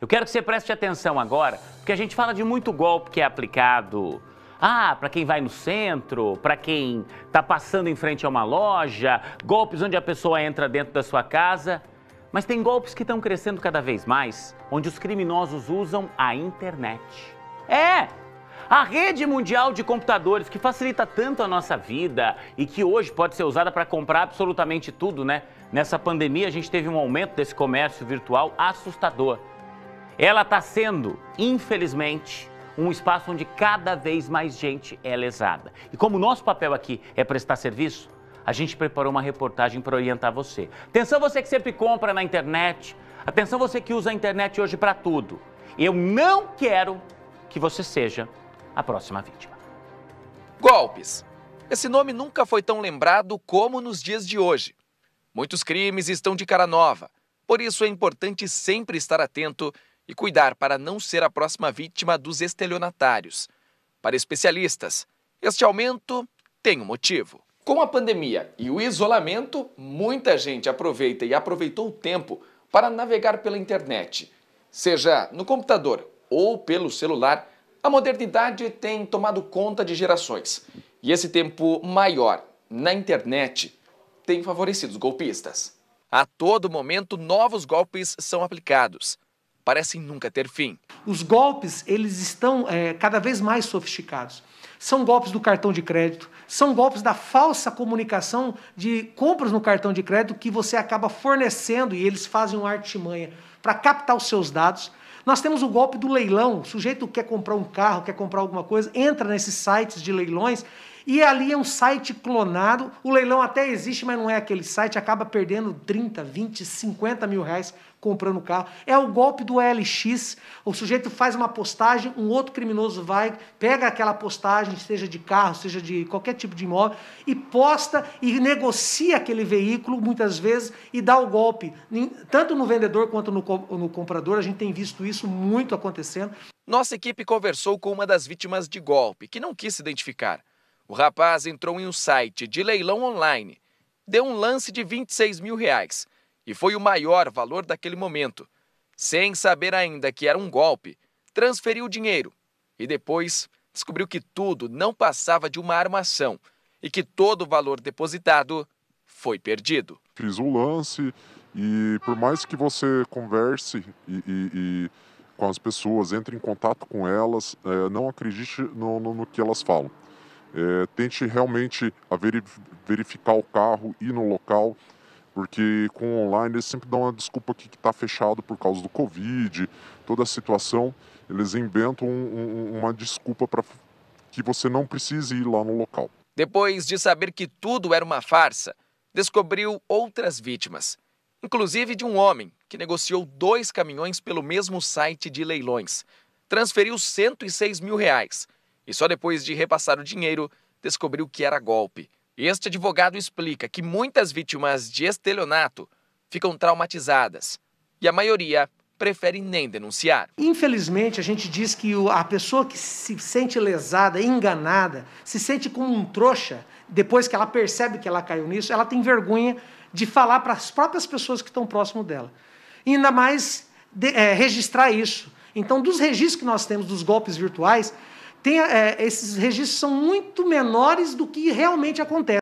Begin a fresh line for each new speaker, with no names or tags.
Eu quero que você preste atenção agora, porque a gente fala de muito golpe que é aplicado. Ah, para quem vai no centro, para quem está passando em frente a uma loja, golpes onde a pessoa entra dentro da sua casa. Mas tem golpes que estão crescendo cada vez mais, onde os criminosos usam a internet. É! A rede mundial de computadores que facilita tanto a nossa vida e que hoje pode ser usada para comprar absolutamente tudo, né? Nessa pandemia a gente teve um aumento desse comércio virtual assustador. Ela está sendo, infelizmente, um espaço onde cada vez mais gente é lesada. E como o nosso papel aqui é prestar serviço, a gente preparou uma reportagem para orientar você. Atenção você que sempre compra na internet, atenção você que usa a internet hoje para tudo. Eu não quero que você seja a próxima vítima. Golpes. Esse nome nunca foi tão lembrado como nos
dias de hoje. Muitos crimes estão de cara nova, por isso é importante sempre estar atento e cuidar para não ser a próxima vítima dos estelionatários. Para especialistas, este aumento tem um motivo. Com a pandemia e o isolamento, muita gente aproveita e aproveitou o tempo para navegar pela internet. Seja no computador ou pelo celular, a modernidade tem tomado conta de gerações. E esse tempo maior na internet tem favorecido os golpistas. A todo momento, novos golpes são aplicados parecem nunca ter fim.
Os golpes eles estão é, cada vez mais sofisticados. São golpes do cartão de crédito, são golpes da falsa comunicação de compras no cartão de crédito que você acaba fornecendo e eles fazem uma artimanha para captar os seus dados. Nós temos o golpe do leilão. O sujeito quer comprar um carro, quer comprar alguma coisa, entra nesses sites de leilões e ali é um site clonado. O leilão até existe, mas não é aquele site. Acaba perdendo 30, 20, 50 mil reais comprando o carro. É o golpe do LX. O sujeito faz uma postagem, um outro criminoso vai, pega aquela postagem, seja de carro, seja de qualquer tipo de imóvel, e posta e negocia aquele veículo, muitas vezes, e dá o golpe, tanto no vendedor quanto no, no comprador, a gente tem visto isso muito acontecendo.
Nossa equipe conversou com uma das vítimas de golpe, que não quis se identificar. O rapaz entrou em um site de leilão online, deu um lance de 26 mil reais e foi o maior valor daquele momento. Sem saber ainda que era um golpe, transferiu o dinheiro e depois descobriu que tudo não passava de uma armação e que todo o valor depositado foi perdido.
Fiz o lance e por mais que você converse e, e, e com as pessoas, entre em contato com elas, é, não acredite no, no, no, que elas falam. É, tente realmente verificar o carro, ir no local, porque com o online eles sempre dão uma desculpa aqui que está fechado por causa do Covid, toda a situação. Eles inventam um, um, uma desculpa para que você não precise ir lá no local.
Depois de saber que tudo era uma farsa, descobriu outras vítimas inclusive de um homem que negociou dois caminhões pelo mesmo site de leilões. Transferiu 106 mil reais e só depois de repassar o dinheiro descobriu que era golpe. Este advogado explica que muitas vítimas de estelionato ficam traumatizadas e a maioria prefere nem denunciar.
Infelizmente, a gente diz que a pessoa que se sente lesada, enganada, se sente como um trouxa, depois que ela percebe que ela caiu nisso, ela tem vergonha de falar para as próprias pessoas que estão próximo dela. E ainda mais de, é, registrar isso. Então, dos registros que nós temos dos golpes virtuais, tem, é, esses registros são muito menores do que realmente acontece.